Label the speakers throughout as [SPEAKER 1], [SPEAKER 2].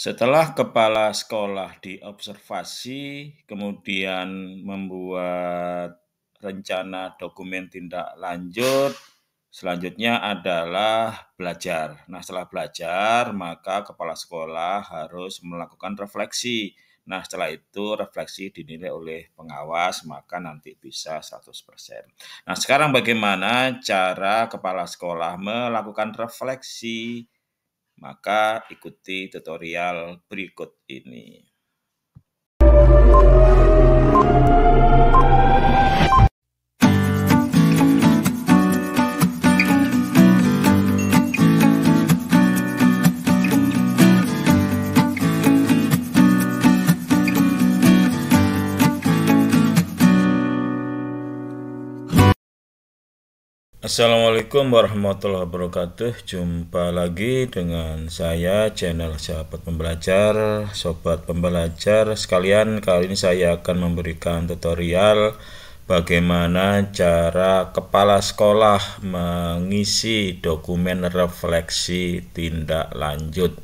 [SPEAKER 1] Setelah kepala sekolah diobservasi, kemudian membuat rencana dokumen tindak lanjut, selanjutnya adalah belajar. Nah, setelah belajar, maka kepala sekolah harus melakukan refleksi. Nah, setelah itu refleksi dinilai oleh pengawas, maka nanti bisa 100%. Nah, sekarang bagaimana cara kepala sekolah melakukan refleksi maka ikuti tutorial berikut ini. Assalamualaikum warahmatullahi wabarakatuh Jumpa lagi dengan saya channel sahabat pembelajar Sobat pembelajar sekalian Kali ini saya akan memberikan tutorial Bagaimana cara kepala sekolah mengisi dokumen refleksi tindak lanjut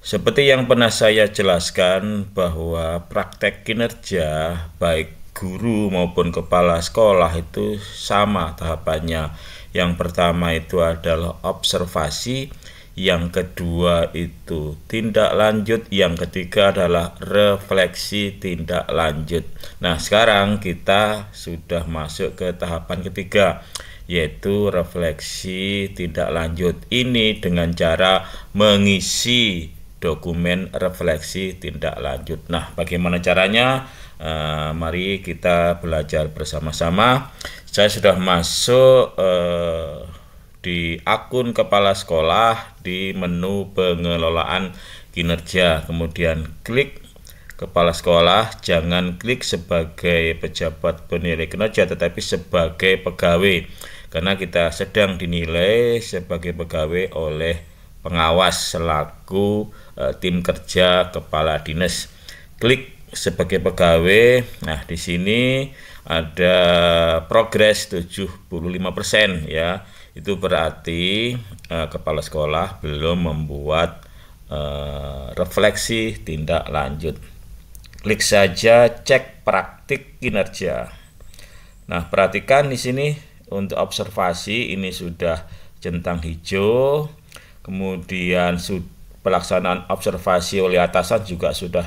[SPEAKER 1] seperti yang pernah saya jelaskan bahwa praktek kinerja baik guru maupun kepala sekolah itu sama tahapannya. Yang pertama itu adalah observasi, yang kedua itu tindak lanjut, yang ketiga adalah refleksi tindak lanjut. Nah, sekarang kita sudah masuk ke tahapan ketiga yaitu refleksi tindak lanjut. Ini dengan cara mengisi dokumen refleksi tindak lanjut. Nah, bagaimana caranya? Uh, mari kita belajar bersama-sama. Saya sudah masuk uh, di akun kepala sekolah di menu pengelolaan kinerja. Kemudian klik kepala sekolah, jangan klik sebagai pejabat penilai kinerja tetapi sebagai pegawai. Karena kita sedang dinilai sebagai pegawai oleh pengawas selaku uh, tim kerja kepala dinas. Klik sebagai pegawai. Nah, di sini ada progres 75% ya. Itu berarti eh, kepala sekolah belum membuat eh, refleksi tindak lanjut. Klik saja cek praktik kinerja. Nah, perhatikan di sini untuk observasi ini sudah centang hijau. Kemudian pelaksanaan observasi oleh atasan juga sudah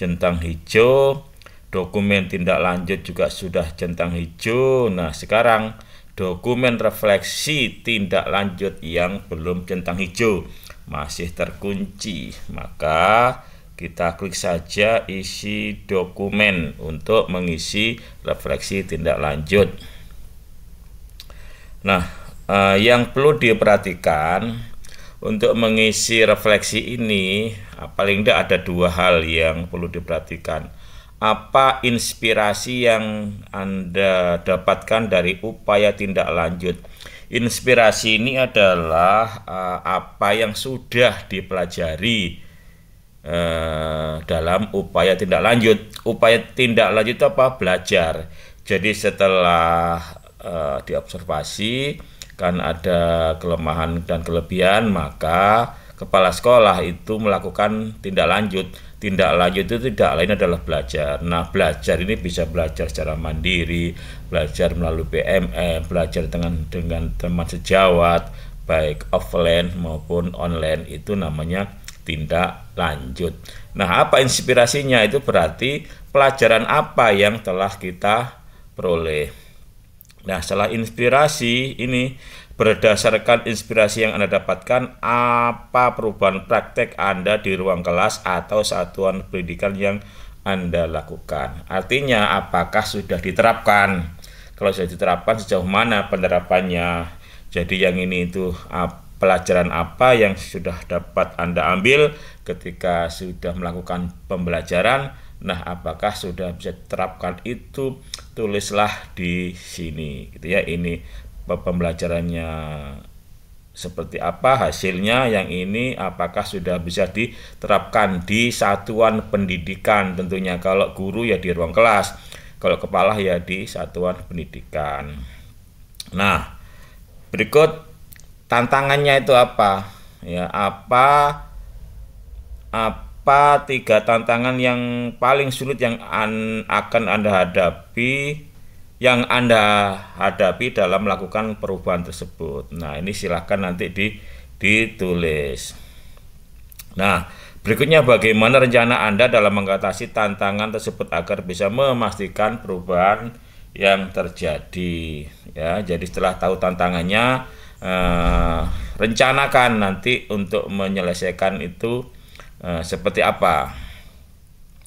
[SPEAKER 1] centang hijau dokumen tindak lanjut juga sudah centang hijau nah sekarang dokumen refleksi tindak lanjut yang belum centang hijau masih terkunci maka kita klik saja isi dokumen untuk mengisi refleksi tindak lanjut nah eh, yang perlu diperhatikan untuk mengisi refleksi ini, ah, paling tidak ada dua hal yang perlu diperhatikan. Apa inspirasi yang Anda dapatkan dari upaya tindak lanjut? Inspirasi ini adalah uh, apa yang sudah dipelajari uh, dalam upaya tindak lanjut. Upaya tindak lanjut apa? Belajar. Jadi setelah uh, diobservasi, kan ada kelemahan dan kelebihan maka kepala sekolah itu melakukan tindak lanjut tindak lanjut itu tidak lain adalah belajar nah belajar ini bisa belajar secara mandiri belajar melalui PMM belajar dengan dengan teman sejawat baik offline maupun online itu namanya tindak lanjut nah apa inspirasinya itu berarti pelajaran apa yang telah kita peroleh Nah, setelah inspirasi ini berdasarkan inspirasi yang Anda dapatkan, apa perubahan praktek Anda di ruang kelas atau satuan pendidikan yang Anda lakukan? Artinya, apakah sudah diterapkan? Kalau sudah diterapkan, sejauh mana penerapannya? Jadi yang ini itu ah, pelajaran apa yang sudah dapat Anda ambil ketika sudah melakukan pembelajaran Nah, apakah sudah bisa terapkan itu? Tulislah di sini gitu ya. Ini pembelajarannya seperti apa hasilnya yang ini apakah sudah bisa diterapkan di satuan pendidikan tentunya kalau guru ya di ruang kelas kalau kepala ya di satuan pendidikan nah berikut tantangannya itu apa ya apa apa apa tiga tantangan yang paling sulit yang an akan Anda hadapi yang Anda hadapi dalam melakukan perubahan tersebut. Nah, ini silahkan nanti di ditulis. Nah, berikutnya bagaimana rencana Anda dalam mengatasi tantangan tersebut agar bisa memastikan perubahan yang terjadi ya. Jadi setelah tahu tantangannya eh, rencanakan nanti untuk menyelesaikan itu eh, seperti apa.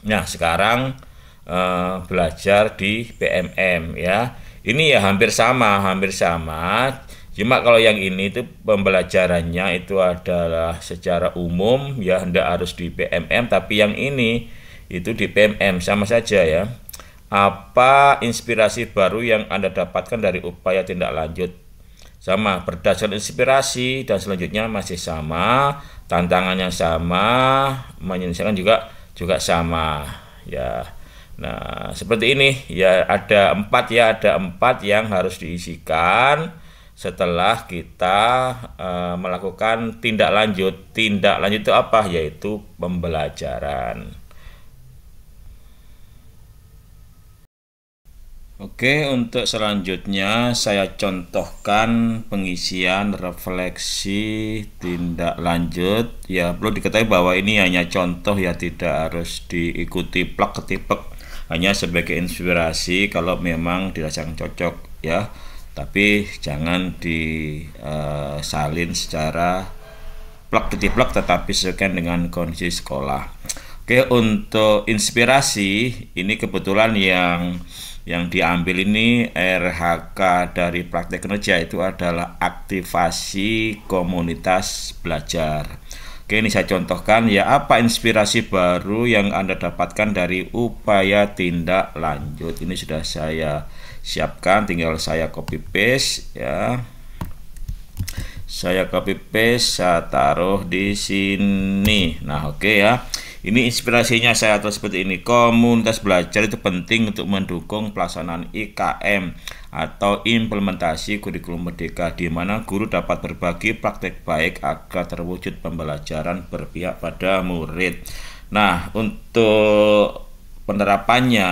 [SPEAKER 1] Nah, sekarang eh, belajar di PMM ya. Ini ya hampir sama, hampir sama. Cuma kalau yang ini itu pembelajarannya itu adalah secara umum ya Anda harus di PMM tapi yang ini itu di PMM sama saja ya. Apa inspirasi baru yang Anda dapatkan dari upaya tindak lanjut sama berdasarkan inspirasi dan selanjutnya masih sama tantangannya sama menyelesaikan juga juga sama ya nah seperti ini ya ada empat ya ada empat yang harus diisikan setelah kita e, melakukan tindak lanjut tindak lanjut itu apa yaitu pembelajaran Oke, untuk selanjutnya saya contohkan pengisian refleksi tindak lanjut. Ya, perlu diketahui bahwa ini hanya contoh ya, tidak harus diikuti plak ketipek. Hanya sebagai inspirasi kalau memang dirasakan cocok ya. Tapi jangan disalin eh, secara plak ketipek tetapi sesuaikan dengan kondisi sekolah. Oke, untuk inspirasi ini kebetulan yang yang diambil ini RHK dari praktek kerja itu adalah aktivasi komunitas belajar. Oke, ini saya contohkan ya apa inspirasi baru yang Anda dapatkan dari upaya tindak lanjut. Ini sudah saya siapkan, tinggal saya copy paste ya. Saya copy paste, saya taruh di sini. Nah, oke ya. Ini inspirasinya saya atau seperti ini. Komunitas belajar itu penting untuk mendukung pelaksanaan IKM atau implementasi kurikulum merdeka di mana guru dapat berbagi praktek baik agar terwujud pembelajaran berpihak pada murid. Nah, untuk penerapannya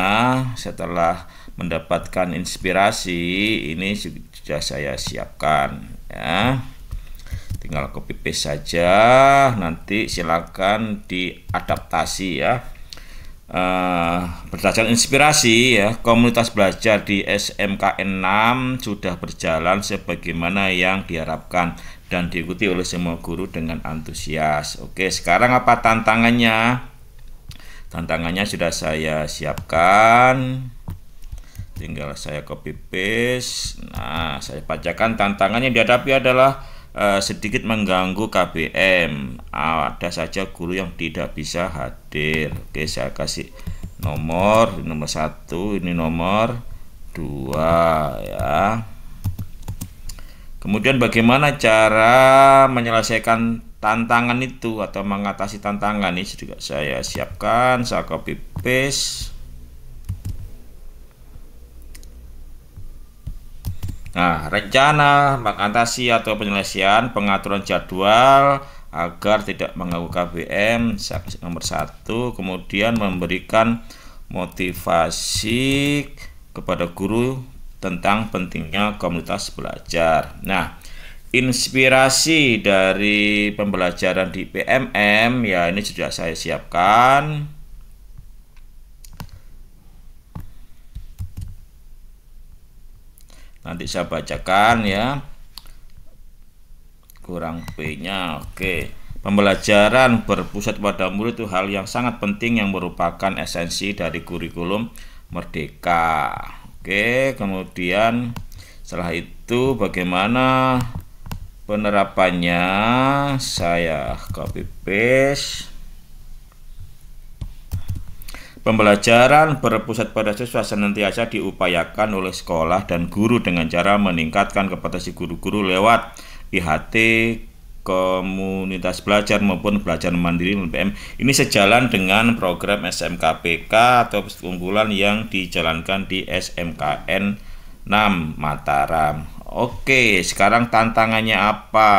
[SPEAKER 1] setelah mendapatkan inspirasi ini sudah saya siapkan ya tinggal copy paste saja nanti silakan diadaptasi ya uh, berdasarkan inspirasi ya komunitas belajar di SMKN 6 sudah berjalan sebagaimana yang diharapkan dan diikuti oleh semua guru dengan antusias oke sekarang apa tantangannya tantangannya sudah saya siapkan tinggal saya copy paste nah saya bacakan tantangannya dihadapi adalah Eh, sedikit mengganggu KBM. Ada saja guru yang tidak bisa hadir. Oke, saya kasih nomor nomor satu, ini nomor dua ya. Kemudian bagaimana cara menyelesaikan tantangan itu atau mengatasi tantangan ini juga saya siapkan, saya copy paste Nah, rencana mengatasi atau penyelesaian pengaturan jadwal agar tidak mengganggu KBM nomor satu kemudian memberikan motivasi kepada guru tentang pentingnya komunitas belajar. Nah, inspirasi dari pembelajaran di PMM ya ini sudah saya siapkan nanti saya bacakan ya kurang P-nya oke pembelajaran berpusat pada murid itu hal yang sangat penting yang merupakan esensi dari kurikulum merdeka oke kemudian setelah itu bagaimana penerapannya saya copy paste Pembelajaran berpusat pada siswa senantiasa diupayakan oleh sekolah dan guru dengan cara meningkatkan kompetensi guru-guru lewat IHT, komunitas belajar maupun belajar mandiri (MBM). Ini sejalan dengan program SMKPK atau unggulan yang dijalankan di SMKN 6 Mataram. Oke, sekarang tantangannya apa?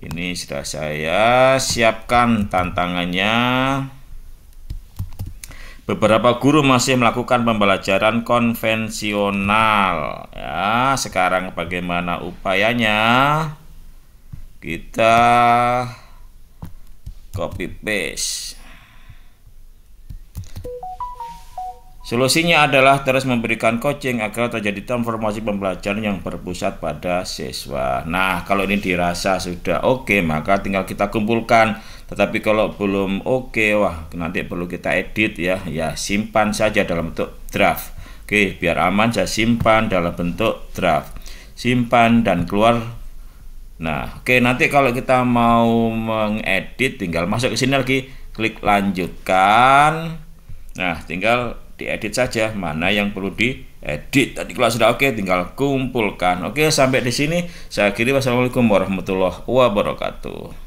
[SPEAKER 1] Ini sudah saya siapkan tantangannya. Beberapa guru masih melakukan pembelajaran konvensional. Ya, sekarang bagaimana upayanya? Kita copy paste. Solusinya adalah terus memberikan coaching agar terjadi transformasi pembelajaran yang berpusat pada siswa. Nah, kalau ini dirasa sudah oke, okay, maka tinggal kita kumpulkan tetapi kalau belum oke okay, wah nanti perlu kita edit ya ya simpan saja dalam bentuk draft oke okay, biar aman saya simpan dalam bentuk draft simpan dan keluar nah oke okay, nanti kalau kita mau mengedit tinggal masuk ke sini lagi klik lanjutkan nah tinggal diedit saja mana yang perlu diedit tadi kalau sudah oke okay, tinggal kumpulkan oke okay, sampai di sini saya akhiri wassalamualaikum warahmatullahi wabarakatuh